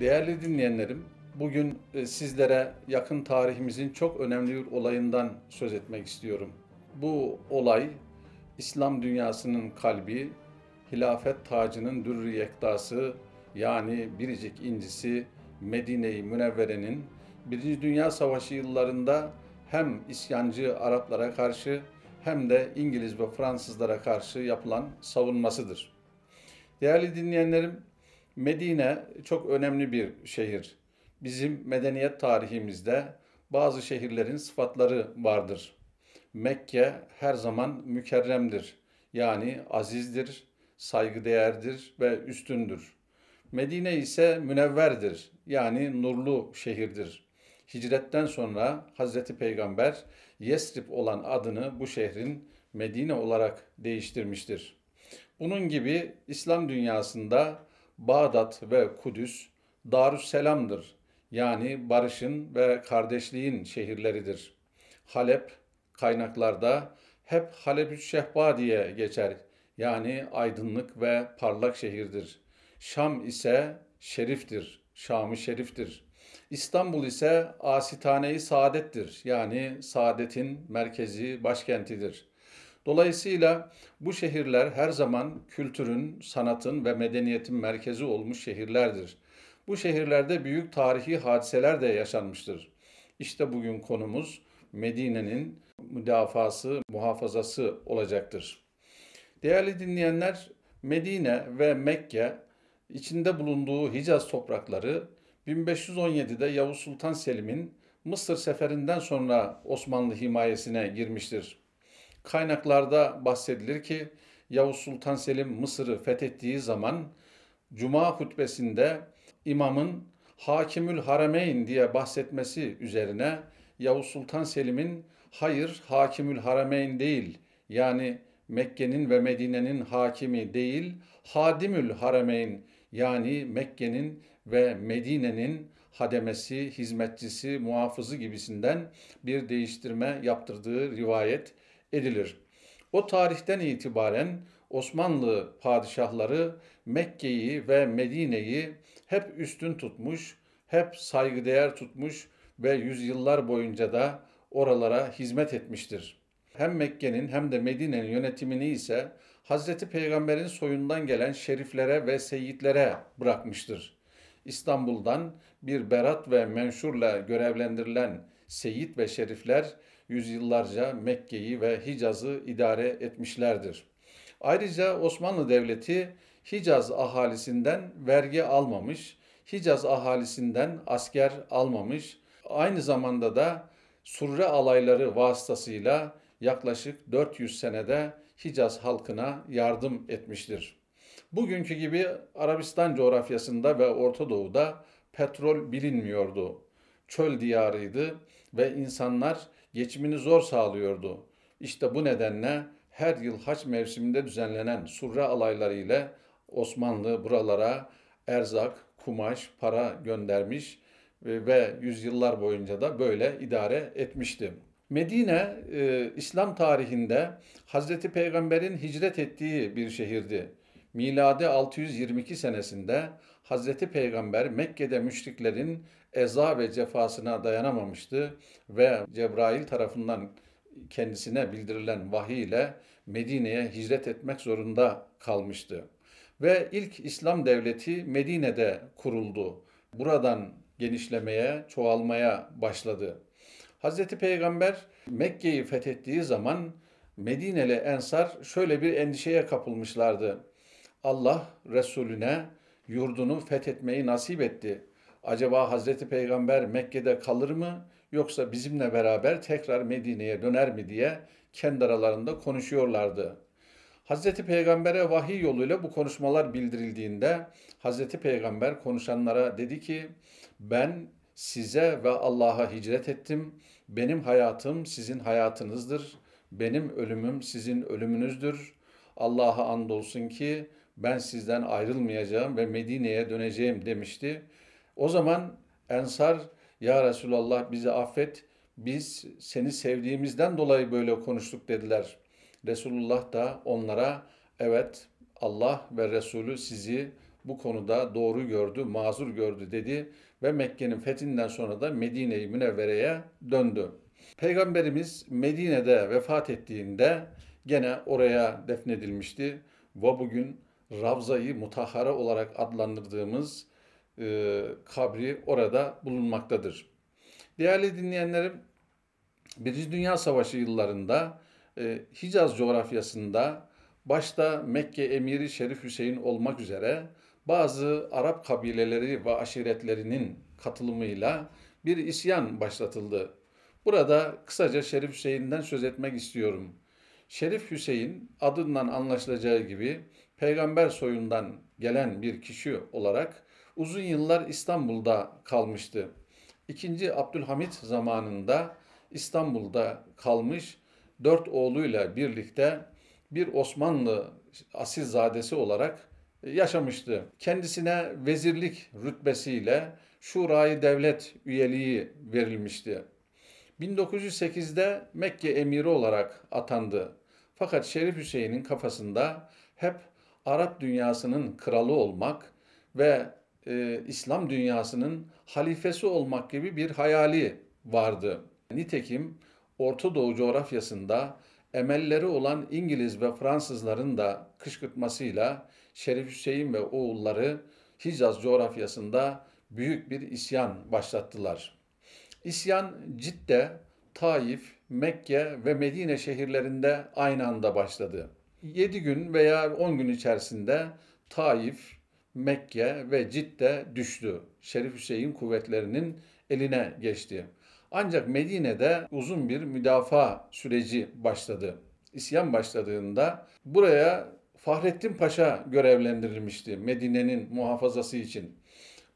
Değerli dinleyenlerim, bugün e, sizlere yakın tarihimizin çok önemli bir olayından söz etmek istiyorum. Bu olay İslam dünyasının kalbi, hilafet tacının dürrü yektası yani biricik incisi Medine-i Münevvere'nin Birinci Dünya Savaşı yıllarında hem isyancı Araplara karşı hem de İngiliz ve Fransızlara karşı yapılan savunmasıdır. Değerli dinleyenlerim, Medine çok önemli bir şehir. Bizim medeniyet tarihimizde bazı şehirlerin sıfatları vardır. Mekke her zaman mükerremdir. Yani azizdir, saygıdeğerdir ve üstündür. Medine ise münevverdir. Yani nurlu şehirdir. Hicretten sonra Hazreti Peygamber Yesrib olan adını bu şehrin Medine olarak değiştirmiştir. Bunun gibi İslam dünyasında Bağdat ve Kudüs Darüsselam'dır. Yani barışın ve kardeşliğin şehirleridir. Halep kaynaklarda hep Halep-i Şehba diye geçer. Yani aydınlık ve parlak şehirdir. Şam ise şeriftir. Şam-ı şeriftir. İstanbul ise asitane-i saadettir. Yani saadetin merkezi, başkentidir. Dolayısıyla bu şehirler her zaman kültürün, sanatın ve medeniyetin merkezi olmuş şehirlerdir. Bu şehirlerde büyük tarihi hadiseler de yaşanmıştır. İşte bugün konumuz Medine'nin müdafası, muhafazası olacaktır. Değerli dinleyenler, Medine ve Mekke içinde bulunduğu Hicaz toprakları 1517'de Yavuz Sultan Selim'in Mısır seferinden sonra Osmanlı himayesine girmiştir. Kaynaklarda bahsedilir ki Yavuz Sultan Selim Mısır'ı fethettiği zaman Cuma hutbesinde imamın Hakimül Harameyn diye bahsetmesi üzerine Yavuz Sultan Selim'in hayır Hakimül Harameyn değil yani Mekke'nin ve Medine'nin hakimi değil Hadimül Harameyn yani Mekke'nin ve Medine'nin hademesi, hizmetçisi, muhafızı gibisinden bir değiştirme yaptırdığı rivayet edilir. O tarihten itibaren Osmanlı padişahları Mekke'yi ve Medine'yi hep üstün tutmuş, hep saygıdeğer tutmuş ve yüzyıllar boyunca da oralara hizmet etmiştir. Hem Mekke'nin hem de Medine'nin yönetimini ise Hazreti Peygamber'in soyundan gelen şeriflere ve seyitlere bırakmıştır. İstanbul'dan bir berat ve menşurla görevlendirilen seyit ve şerifler yüzyıllarca Mekke'yi ve Hicaz'ı idare etmişlerdir. Ayrıca Osmanlı Devleti Hicaz ahalisinden vergi almamış, Hicaz ahalisinden asker almamış, aynı zamanda da Surre alayları vasıtasıyla yaklaşık 400 senede Hicaz halkına yardım etmiştir. Bugünkü gibi Arabistan coğrafyasında ve Orta Doğu'da petrol bilinmiyordu. Çöl diyarıydı ve insanlar geçimini zor sağlıyordu. İşte bu nedenle her yıl haç mevsiminde düzenlenen surra alayları ile Osmanlı buralara erzak, kumaş, para göndermiş ve yüzyıllar boyunca da böyle idare etmişti. Medine e, İslam tarihinde Hazreti Peygamber'in hicret ettiği bir şehirdi. Miladi 622 senesinde Hazreti Peygamber Mekke'de müşriklerin eza ve cefasına dayanamamıştı ve Cebrail tarafından kendisine bildirilen vahiy ile Medine'ye hicret etmek zorunda kalmıştı. Ve ilk İslam devleti Medine'de kuruldu. Buradan genişlemeye, çoğalmaya başladı. Hz. Peygamber Mekke'yi fethettiği zaman Medineli Ensar şöyle bir endişeye kapılmışlardı. Allah Resulüne yurdunu fethetmeyi nasip etti. Acaba Hazreti Peygamber Mekke'de kalır mı yoksa bizimle beraber tekrar Medine'ye döner mi diye kendi aralarında konuşuyorlardı. Hazreti Peygamber'e vahiy yoluyla bu konuşmalar bildirildiğinde Hazreti Peygamber konuşanlara dedi ki ben size ve Allah'a hicret ettim. Benim hayatım sizin hayatınızdır. Benim ölümüm sizin ölümünüzdür. Allah'a andolsun ki ben sizden ayrılmayacağım ve Medine'ye döneceğim demişti. O zaman Ensar ya Resulallah bizi affet biz seni sevdiğimizden dolayı böyle konuştuk dediler. Resulullah da onlara evet Allah ve Resulü sizi bu konuda doğru gördü, mazur gördü dedi ve Mekke'nin fethinden sonra da Medine-i Münevvere'ye döndü. Peygamberimiz Medine'de vefat ettiğinde gene oraya defnedilmişti ve bugün Ravza-i Mutahhara olarak adlandırdığımız e, kabri orada bulunmaktadır. Değerli dinleyenlerim, Birinci Dünya Savaşı yıllarında e, Hicaz coğrafyasında başta Mekke emiri Şerif Hüseyin olmak üzere bazı Arap kabileleri ve aşiretlerinin katılımıyla bir isyan başlatıldı. Burada kısaca Şerif Hüseyin'den söz etmek istiyorum. Şerif Hüseyin adından anlaşılacağı gibi peygamber soyundan gelen bir kişi olarak uzun yıllar İstanbul'da kalmıştı. İkinci Abdülhamit zamanında İstanbul'da kalmış dört oğluyla birlikte bir Osmanlı asilzadesi olarak yaşamıştı. Kendisine vezirlik rütbesiyle Şurayı Devlet üyeliği verilmişti. 1908'de Mekke emiri olarak atandı. Fakat Şerif Hüseyin'in kafasında hep Arap dünyasının kralı olmak ve e, İslam dünyasının halifesi olmak gibi bir hayali vardı. Nitekim Orta Doğu coğrafyasında emelleri olan İngiliz ve Fransızların da kışkırtmasıyla Şerif Hüseyin ve oğulları Hicaz coğrafyasında büyük bir isyan başlattılar. İsyan Cidde, Taif, Mekke ve Medine şehirlerinde aynı anda başladı. 7 gün veya 10 gün içerisinde Taif, Mekke ve Cidde düştü. Şerif Hüseyin kuvvetlerinin eline geçti. Ancak Medine'de uzun bir müdafaa süreci başladı. İsyan başladığında buraya Fahrettin Paşa görevlendirilmişti Medine'nin muhafazası için.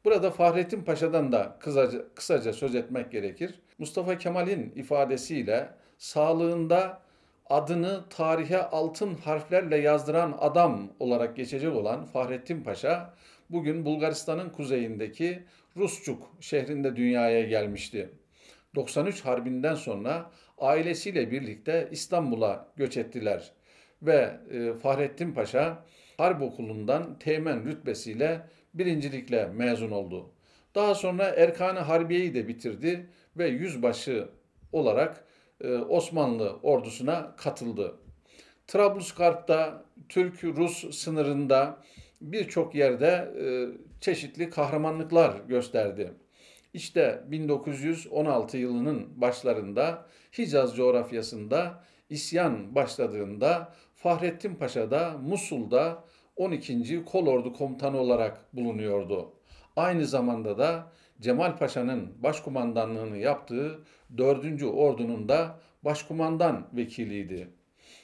Burada Fahrettin Paşa'dan da kısaca, kısaca söz etmek gerekir. Mustafa Kemal'in ifadesiyle sağlığında adını tarihe altın harflerle yazdıran adam olarak geçecek olan Fahrettin Paşa bugün Bulgaristan'ın kuzeyindeki Rusçuk şehrinde dünyaya gelmişti. 93 Harbi'nden sonra ailesiyle birlikte İstanbul'a göç ettiler ve e, Fahrettin Paşa Harp Okulu'ndan teğmen rütbesiyle birincilikle mezun oldu. Daha sonra Erkane Harbiye'yi de bitirdi ve yüzbaşı olarak e, Osmanlı ordusuna katıldı. Trablusgarp'ta Türk-Rus sınırında birçok yerde e, çeşitli kahramanlıklar gösterdi. İşte 1916 yılının başlarında Hicaz coğrafyasında isyan başladığında Fahrettin Paşa da Musul'da 12. Kolordu Komutanı olarak bulunuyordu. Aynı zamanda da Cemal Paşa'nın başkumandanlığını yaptığı 4. Ordu'nun da başkumandan vekiliydi.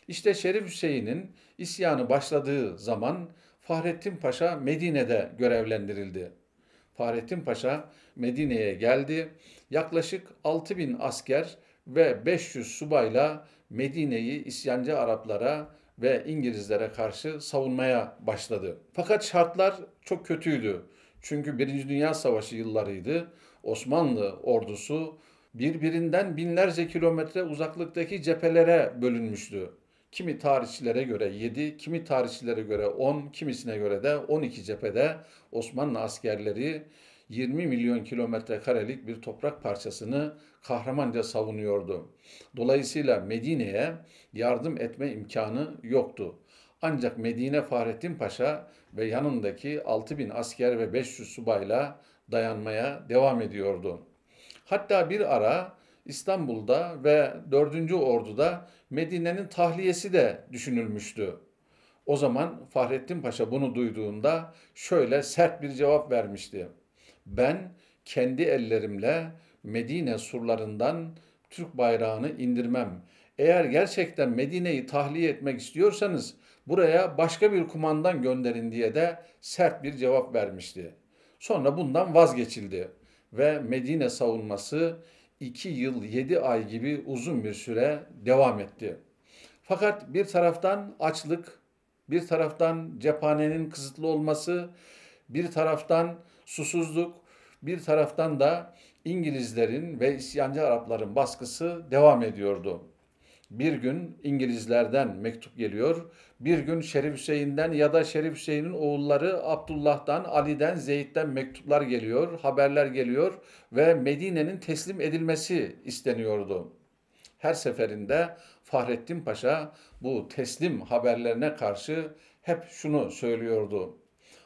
İşte Şerif Hüseyin'in isyanı başladığı zaman Fahrettin Paşa Medine'de görevlendirildi. Fahrettin Paşa Medine'ye geldi. Yaklaşık 6 bin asker ve 500 subayla Medine'yi isyancı Araplara ve İngilizlere karşı savunmaya başladı. Fakat şartlar çok kötüydü. Çünkü Birinci Dünya Savaşı yıllarıydı. Osmanlı ordusu birbirinden binlerce kilometre uzaklıktaki cephelere bölünmüştü. Kimi tarihçilere göre 7, kimi tarihçilere göre 10, kimisine göre de 12 cephede Osmanlı askerleri 20 milyon kilometre karelik bir toprak parçasını kahramanca savunuyordu. Dolayısıyla Medine'ye yardım etme imkanı yoktu. Ancak Medine Fahrettin Paşa ve yanındaki 6000 asker ve 500 subayla dayanmaya devam ediyordu. Hatta bir ara İstanbul'da ve 4. Ordu'da Medine'nin tahliyesi de düşünülmüştü. O zaman Fahrettin Paşa bunu duyduğunda şöyle sert bir cevap vermişti. Ben kendi ellerimle Medine surlarından Türk bayrağını indirmem. Eğer gerçekten Medine'yi tahliye etmek istiyorsanız buraya başka bir kumandan gönderin diye de sert bir cevap vermişti. Sonra bundan vazgeçildi ve Medine savunması 2 yıl 7 ay gibi uzun bir süre devam etti. Fakat bir taraftan açlık, bir taraftan cephanenin kısıtlı olması, bir taraftan susuzluk, bir taraftan da İngilizlerin ve isyancı Arapların baskısı devam ediyordu. Bir gün İngilizlerden mektup geliyor. Bir gün Şerif Hüseyin'den ya da Şerif Hüseyin'in oğulları Abdullah'dan, Ali'den, Zeyd'den mektuplar geliyor, haberler geliyor ve Medine'nin teslim edilmesi isteniyordu. Her seferinde Fahrettin Paşa bu teslim haberlerine karşı hep şunu söylüyordu.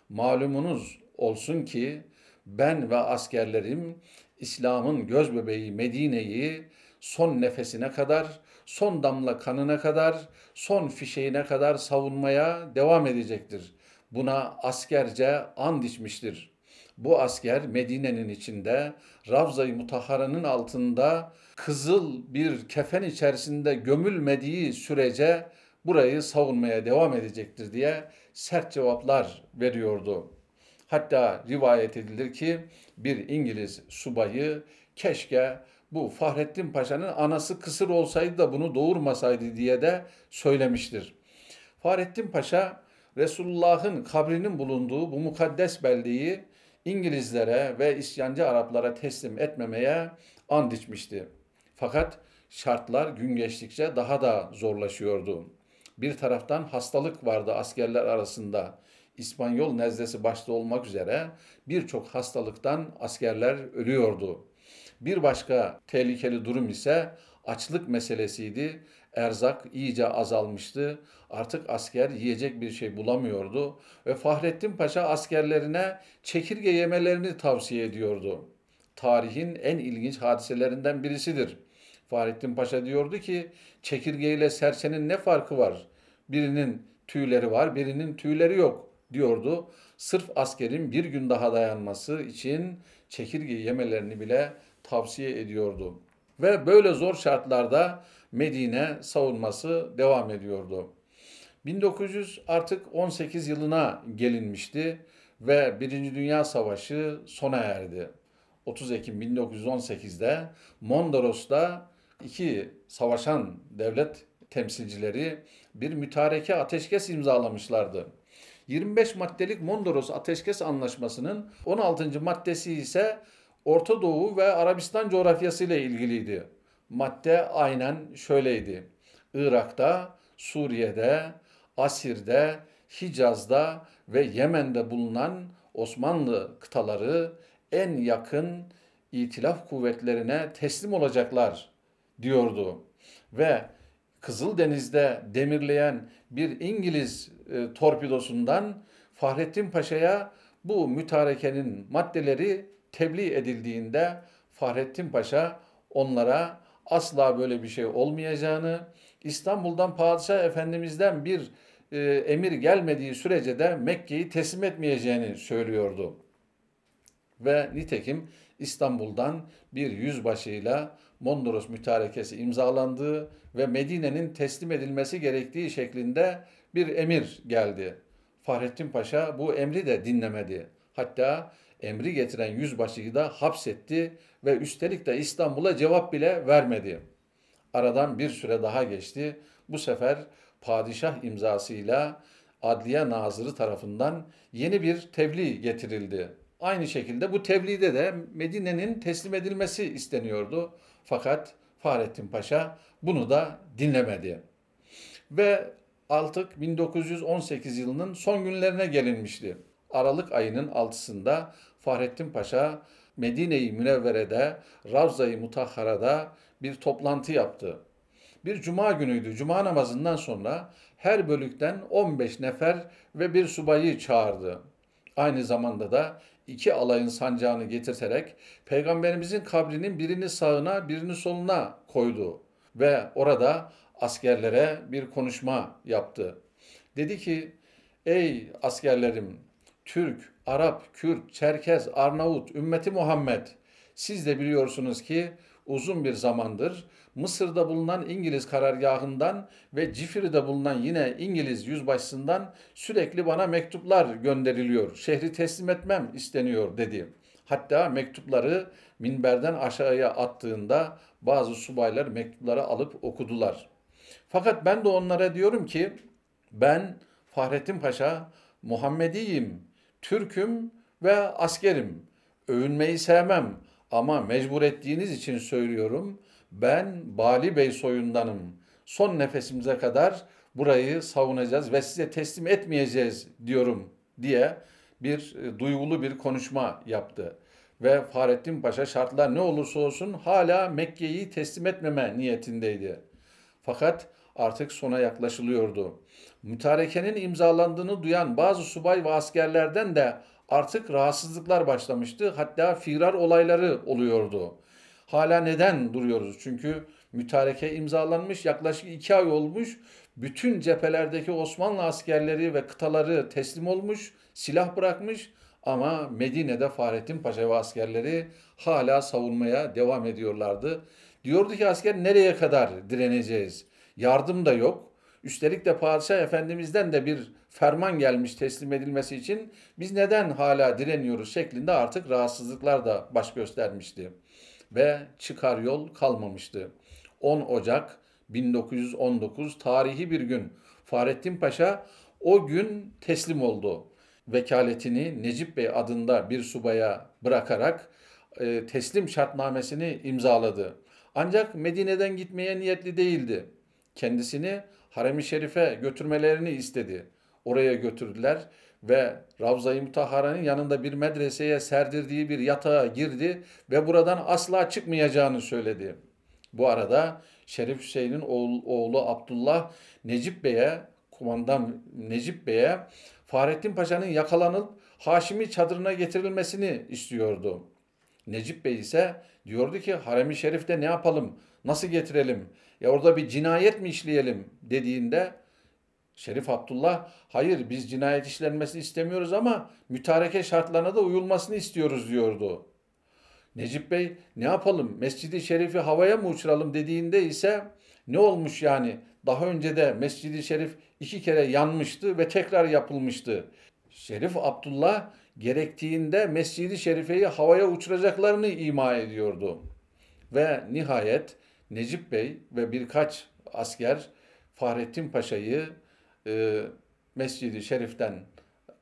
Malumunuz olsun ki ben ve askerlerim İslam'ın gözbebeği bebeği Medine'yi son nefesine kadar, son damla kanına kadar, son fişeğine kadar savunmaya devam edecektir. Buna askerce and içmiştir. Bu asker Medine'nin içinde, Ravza-i Mutahhara'nın altında kızıl bir kefen içerisinde gömülmediği sürece burayı savunmaya devam edecektir diye sert cevaplar veriyordu. Hatta rivayet edilir ki bir İngiliz subayı keşke bu Fahrettin Paşa'nın anası kısır olsaydı da bunu doğurmasaydı diye de söylemiştir. Fahrettin Paşa Resulullah'ın kabrinin bulunduğu bu mukaddes beldeyi İngilizlere ve isyancı Araplara teslim etmemeye and içmişti. Fakat şartlar gün geçtikçe daha da zorlaşıyordu. Bir taraftan hastalık vardı askerler arasında. İspanyol nezlesi başta olmak üzere birçok hastalıktan askerler ölüyordu. Bir başka tehlikeli durum ise açlık meselesiydi. Erzak iyice azalmıştı. Artık asker yiyecek bir şey bulamıyordu ve Fahrettin Paşa askerlerine çekirge yemelerini tavsiye ediyordu. Tarihin en ilginç hadiselerinden birisidir. Fahrettin Paşa diyordu ki çekirge ile serçenin ne farkı var? Birinin tüyleri var, birinin tüyleri yok diyordu. Sırf askerin bir gün daha dayanması için çekirge yemelerini bile tavsiye ediyordu. Ve böyle zor şartlarda Medine savunması devam ediyordu. 1900 artık 18 yılına gelinmişti ve Birinci Dünya Savaşı sona erdi. 30 Ekim 1918'de Mondros'ta iki savaşan devlet temsilcileri bir mütareke ateşkes imzalamışlardı. 25 maddelik Mondros Ateşkes Anlaşması'nın 16. maddesi ise Orta Doğu ve Arabistan ile ilgiliydi. Madde aynen şöyleydi. Irak'ta, Suriye'de, Asir'de, Hicaz'da ve Yemen'de bulunan Osmanlı kıtaları en yakın itilaf kuvvetlerine teslim olacaklar diyordu. Ve Kızıldeniz'de demirleyen bir İngiliz e, torpidosundan Fahrettin Paşa'ya bu mütarekenin maddeleri tebliğ edildiğinde Fahrettin Paşa onlara asla böyle bir şey olmayacağını, İstanbul'dan Padişah Efendimiz'den bir e, emir gelmediği sürece de Mekke'yi teslim etmeyeceğini söylüyordu. Ve nitekim İstanbul'dan bir yüzbaşıyla Mondros mütarekesi imzalandığı ve Medine'nin teslim edilmesi gerektiği şeklinde bir emir geldi. Fahrettin Paşa bu emri de dinlemedi. Hatta emri getiren yüzbaşıyı da hapsetti ve üstelik de İstanbul'a cevap bile vermedi. Aradan bir süre daha geçti. Bu sefer padişah imzasıyla Adliye Nazırı tarafından yeni bir tebliğ getirildi. Aynı şekilde bu tebliğde de Medine'nin teslim edilmesi isteniyordu. Fakat Fahrettin Paşa bunu da dinlemedi. Ve artık 1918 yılının son günlerine gelinmişti. Aralık ayının altısında. Fahrettin Paşa Medine-i Münevvere'de, Ravza-i Mutahhara'da bir toplantı yaptı. Bir cuma günüydü. Cuma namazından sonra her bölükten 15 nefer ve bir subayı çağırdı. Aynı zamanda da iki alayın sancağını getirterek peygamberimizin kabrinin birini sağına birini soluna koydu ve orada askerlere bir konuşma yaptı. Dedi ki ey askerlerim Türk Arap, Kürt, Çerkez, Arnavut, ümmeti Muhammed. Siz de biliyorsunuz ki uzun bir zamandır Mısır'da bulunan İngiliz karargahından ve Cifri'de bulunan yine İngiliz yüzbaşısından sürekli bana mektuplar gönderiliyor. Şehri teslim etmem isteniyor dedi. Hatta mektupları minberden aşağıya attığında bazı subaylar mektupları alıp okudular. Fakat ben de onlara diyorum ki ben Fahrettin Paşa Muhammediyim. Türk'üm ve askerim. Övünmeyi sevmem ama mecbur ettiğiniz için söylüyorum. Ben Bali Bey soyundanım. Son nefesimize kadar burayı savunacağız ve size teslim etmeyeceğiz diyorum diye bir e, duygulu bir konuşma yaptı. Ve Fahrettin Paşa şartlar ne olursa olsun hala Mekke'yi teslim etmeme niyetindeydi. Fakat artık sona yaklaşılıyordu mütarekenin imzalandığını duyan bazı subay ve askerlerden de artık rahatsızlıklar başlamıştı. Hatta firar olayları oluyordu. Hala neden duruyoruz? Çünkü mütareke imzalanmış yaklaşık iki ay olmuş. Bütün cephelerdeki Osmanlı askerleri ve kıtaları teslim olmuş, silah bırakmış. Ama Medine'de Fahrettin Paşa ve askerleri hala savunmaya devam ediyorlardı. Diyordu ki asker nereye kadar direneceğiz? Yardım da yok. Üstelik de Padişah Efendimiz'den de bir ferman gelmiş teslim edilmesi için biz neden hala direniyoruz şeklinde artık rahatsızlıklar da baş göstermişti. Ve çıkar yol kalmamıştı. 10 Ocak 1919 tarihi bir gün Fahrettin Paşa o gün teslim oldu. Vekaletini Necip Bey adında bir subaya bırakarak e, teslim şartnamesini imzaladı. Ancak Medine'den gitmeye niyetli değildi. Kendisini Harem-i Şerif'e götürmelerini istedi. Oraya götürdüler ve Ravza-i Mutahara'nın yanında bir medreseye serdirdiği bir yatağa girdi ve buradan asla çıkmayacağını söyledi. Bu arada Şerif Hüseyin'in oğlu, Abdullah Necip Bey'e, kumandan Necip Bey'e Fahrettin Paşa'nın yakalanıp Haşimi çadırına getirilmesini istiyordu. Necip Bey ise diyordu ki Harem-i Şerif'te ne yapalım, nasıl getirelim? Ya orada bir cinayet mi işleyelim dediğinde Şerif Abdullah hayır biz cinayet işlenmesini istemiyoruz ama mütareke şartlarına da uyulmasını istiyoruz diyordu. Necip Bey ne yapalım Mescid-i Şerif'i havaya mı uçuralım dediğinde ise ne olmuş yani daha önce de Mescid-i Şerif iki kere yanmıştı ve tekrar yapılmıştı. Şerif Abdullah gerektiğinde Mescid-i Şerife'yi havaya uçuracaklarını ima ediyordu. Ve nihayet Necip Bey ve birkaç asker Fahrettin Paşa'yı e, Mescid-i Şerif'ten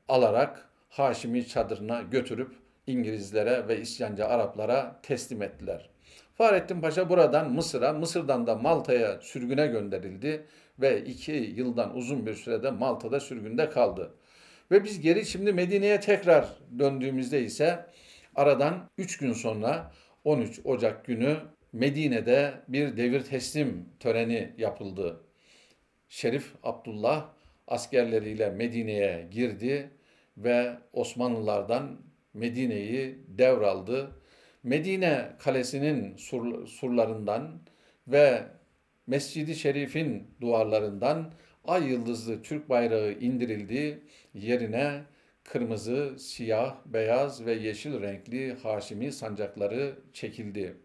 alarak Haşimi çadırına götürüp İngilizlere ve isyancı Araplara teslim ettiler. Fahrettin Paşa buradan Mısır'a, Mısır'dan da Malta'ya sürgüne gönderildi ve iki yıldan uzun bir sürede Malta'da sürgünde kaldı. Ve biz geri şimdi Medine'ye tekrar döndüğümüzde ise aradan 3 gün sonra 13 Ocak günü Medine'de bir devir teslim töreni yapıldı. Şerif Abdullah askerleriyle Medine'ye girdi ve Osmanlılardan Medine'yi devraldı. Medine kalesinin sur, surlarından ve Mescidi Şerif'in duvarlarından ay yıldızlı Türk bayrağı indirildi. Yerine kırmızı, siyah, beyaz ve yeşil renkli Haşimi sancakları çekildi.''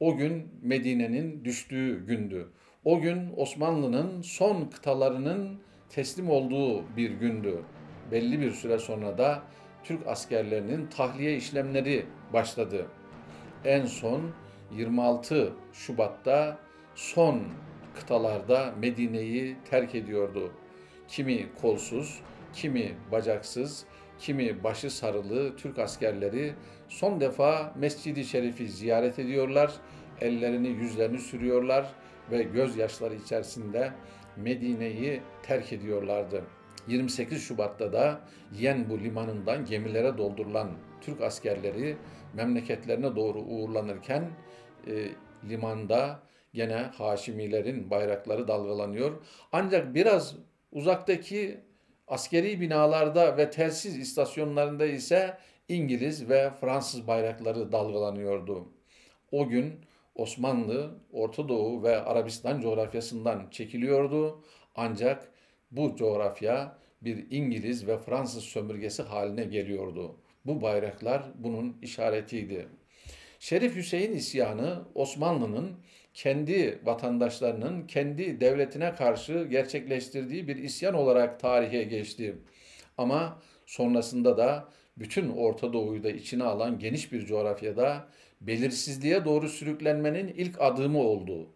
O gün Medine'nin düştüğü gündü. O gün Osmanlı'nın son kıtalarının teslim olduğu bir gündü. Belli bir süre sonra da Türk askerlerinin tahliye işlemleri başladı. En son 26 Şubat'ta son kıtalarda Medine'yi terk ediyordu. Kimi kolsuz, kimi bacaksız, kimi başı sarılı Türk askerleri son defa Mescid-i Şerif'i ziyaret ediyorlar, ellerini yüzlerini sürüyorlar ve gözyaşları içerisinde Medine'yi terk ediyorlardı. 28 Şubat'ta da Yenbu limanından gemilere doldurulan Türk askerleri memleketlerine doğru uğurlanırken e, limanda gene Haşimilerin bayrakları dalgalanıyor. Ancak biraz uzaktaki Askeri binalarda ve telsiz istasyonlarında ise İngiliz ve Fransız bayrakları dalgalanıyordu. O gün Osmanlı, Orta Doğu ve Arabistan coğrafyasından çekiliyordu ancak bu coğrafya bir İngiliz ve Fransız sömürgesi haline geliyordu. Bu bayraklar bunun işaretiydi. Şerif Hüseyin isyanı Osmanlı'nın kendi vatandaşlarının kendi devletine karşı gerçekleştirdiği bir isyan olarak tarihe geçti. Ama sonrasında da bütün Orta Doğu'yu da içine alan geniş bir coğrafyada belirsizliğe doğru sürüklenmenin ilk adımı oldu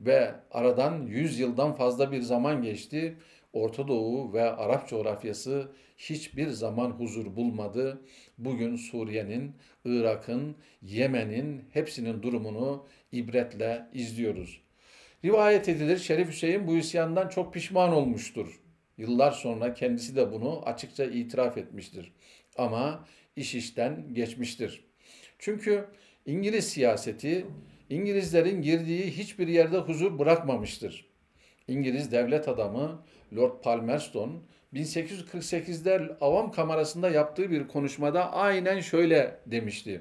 ve aradan 100 yıldan fazla bir zaman geçti Orta Doğu ve Arap coğrafyası hiçbir zaman huzur bulmadı. Bugün Suriye'nin, Irak'ın, Yemen'in hepsinin durumunu ibretle izliyoruz. Rivayet edilir Şerif Hüseyin bu isyandan çok pişman olmuştur. Yıllar sonra kendisi de bunu açıkça itiraf etmiştir. Ama iş işten geçmiştir. Çünkü İngiliz siyaseti İngilizlerin girdiği hiçbir yerde huzur bırakmamıştır. İngiliz devlet adamı Lord Palmerston 1848'de Avam Kamerası'nda yaptığı bir konuşmada aynen şöyle demişti.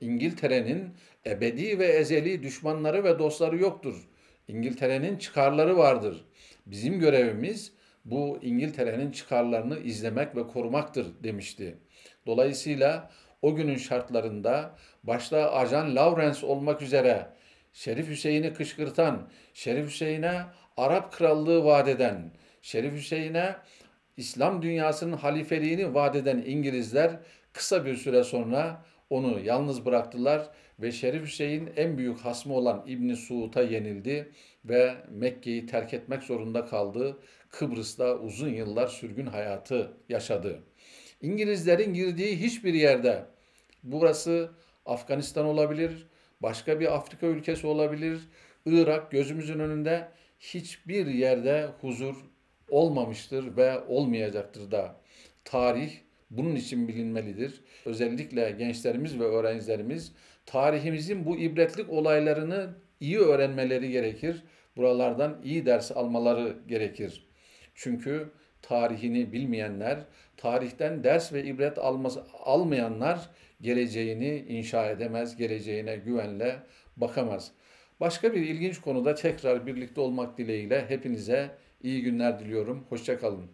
İngiltere'nin ebedi ve ezeli düşmanları ve dostları yoktur. İngiltere'nin çıkarları vardır. Bizim görevimiz bu İngiltere'nin çıkarlarını izlemek ve korumaktır demişti. Dolayısıyla o günün şartlarında başta Ajan Lawrence olmak üzere Şerif Hüseyin'i kışkırtan, Şerif Hüseyin'e Arap krallığı vaat eden, Şerif Hüseyin'e İslam dünyasının halifeliğini vaat eden İngilizler kısa bir süre sonra onu yalnız bıraktılar ve Şerif Hüseyin en büyük hasmı olan İbni Suud'a yenildi ve Mekke'yi terk etmek zorunda kaldı. Kıbrıs'ta uzun yıllar sürgün hayatı yaşadı. İngilizlerin girdiği hiçbir yerde burası Afganistan olabilir, başka bir Afrika ülkesi olabilir, Irak gözümüzün önünde hiçbir yerde huzur olmamıştır ve olmayacaktır da. Tarih bunun için bilinmelidir. Özellikle gençlerimiz ve öğrencilerimiz tarihimizin bu ibretlik olaylarını iyi öğrenmeleri gerekir. Buralardan iyi ders almaları gerekir. Çünkü tarihini bilmeyenler, tarihten ders ve ibret alması almayanlar geleceğini inşa edemez, geleceğine güvenle bakamaz. Başka bir ilginç konuda tekrar birlikte olmak dileğiyle hepinize İyi günler diliyorum. Hoşçakalın.